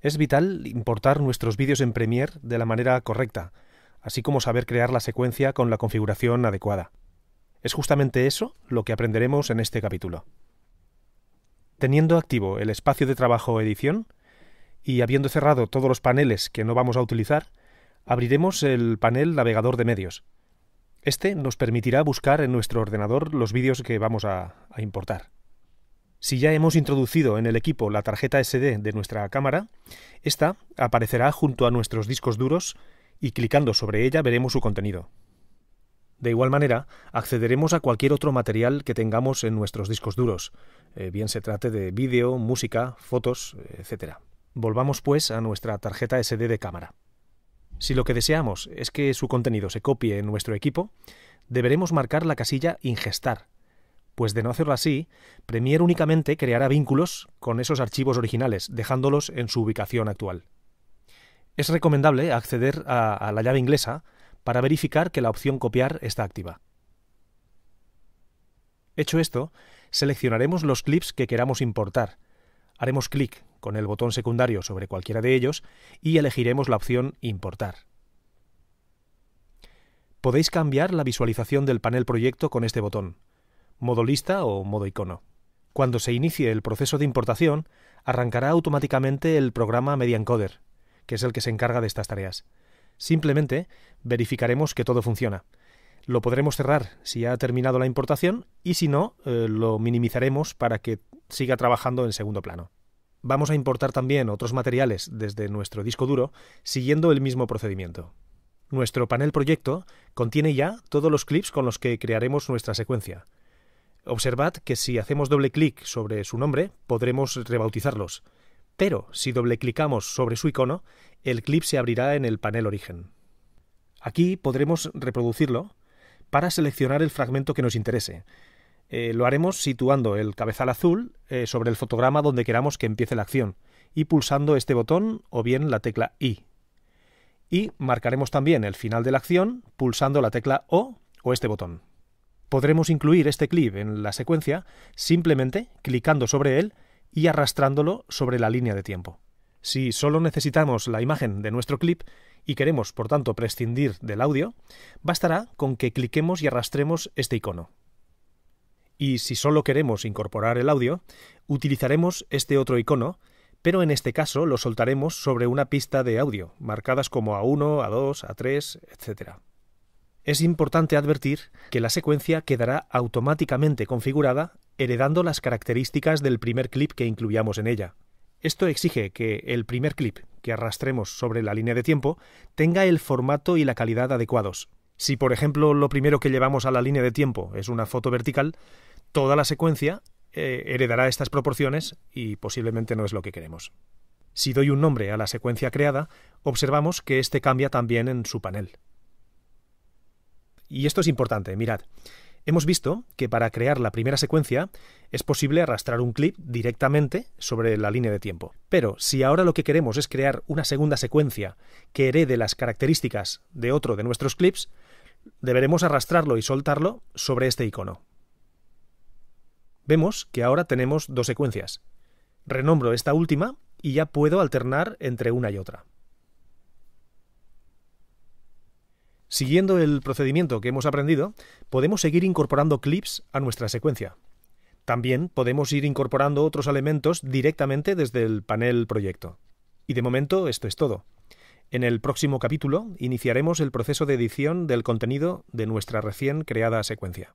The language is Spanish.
Es vital importar nuestros vídeos en Premiere de la manera correcta, así como saber crear la secuencia con la configuración adecuada. Es justamente eso lo que aprenderemos en este capítulo. Teniendo activo el espacio de trabajo edición y habiendo cerrado todos los paneles que no vamos a utilizar, abriremos el panel navegador de medios. Este nos permitirá buscar en nuestro ordenador los vídeos que vamos a, a importar. Si ya hemos introducido en el equipo la tarjeta SD de nuestra cámara, esta aparecerá junto a nuestros discos duros y clicando sobre ella veremos su contenido. De igual manera, accederemos a cualquier otro material que tengamos en nuestros discos duros, eh, bien se trate de vídeo, música, fotos, etc. Volvamos pues a nuestra tarjeta SD de cámara. Si lo que deseamos es que su contenido se copie en nuestro equipo, deberemos marcar la casilla Ingestar pues de no hacerlo así, Premiere únicamente creará vínculos con esos archivos originales, dejándolos en su ubicación actual. Es recomendable acceder a, a la llave inglesa para verificar que la opción copiar está activa. Hecho esto, seleccionaremos los clips que queramos importar. Haremos clic con el botón secundario sobre cualquiera de ellos y elegiremos la opción Importar. Podéis cambiar la visualización del panel proyecto con este botón modo lista o modo icono. Cuando se inicie el proceso de importación, arrancará automáticamente el programa Media Encoder, que es el que se encarga de estas tareas. Simplemente verificaremos que todo funciona. Lo podremos cerrar si ha terminado la importación y si no, eh, lo minimizaremos para que siga trabajando en segundo plano. Vamos a importar también otros materiales desde nuestro disco duro siguiendo el mismo procedimiento. Nuestro panel proyecto contiene ya todos los clips con los que crearemos nuestra secuencia, Observad que si hacemos doble clic sobre su nombre, podremos rebautizarlos. Pero si doble clicamos sobre su icono, el clip se abrirá en el panel origen. Aquí podremos reproducirlo para seleccionar el fragmento que nos interese. Eh, lo haremos situando el cabezal azul eh, sobre el fotograma donde queramos que empiece la acción y pulsando este botón o bien la tecla I. Y marcaremos también el final de la acción pulsando la tecla O o este botón. Podremos incluir este clip en la secuencia simplemente clicando sobre él y arrastrándolo sobre la línea de tiempo. Si solo necesitamos la imagen de nuestro clip y queremos, por tanto, prescindir del audio, bastará con que cliquemos y arrastremos este icono. Y si solo queremos incorporar el audio, utilizaremos este otro icono, pero en este caso lo soltaremos sobre una pista de audio, marcadas como A1, A2, A3, etc. Es importante advertir que la secuencia quedará automáticamente configurada heredando las características del primer clip que incluyamos en ella. Esto exige que el primer clip que arrastremos sobre la línea de tiempo tenga el formato y la calidad adecuados. Si, por ejemplo, lo primero que llevamos a la línea de tiempo es una foto vertical, toda la secuencia eh, heredará estas proporciones y posiblemente no es lo que queremos. Si doy un nombre a la secuencia creada, observamos que éste cambia también en su panel. Y esto es importante, mirad. Hemos visto que para crear la primera secuencia es posible arrastrar un clip directamente sobre la línea de tiempo. Pero si ahora lo que queremos es crear una segunda secuencia que herede las características de otro de nuestros clips, deberemos arrastrarlo y soltarlo sobre este icono. Vemos que ahora tenemos dos secuencias. Renombro esta última y ya puedo alternar entre una y otra. Siguiendo el procedimiento que hemos aprendido, podemos seguir incorporando clips a nuestra secuencia. También podemos ir incorporando otros elementos directamente desde el panel proyecto. Y de momento esto es todo. En el próximo capítulo iniciaremos el proceso de edición del contenido de nuestra recién creada secuencia.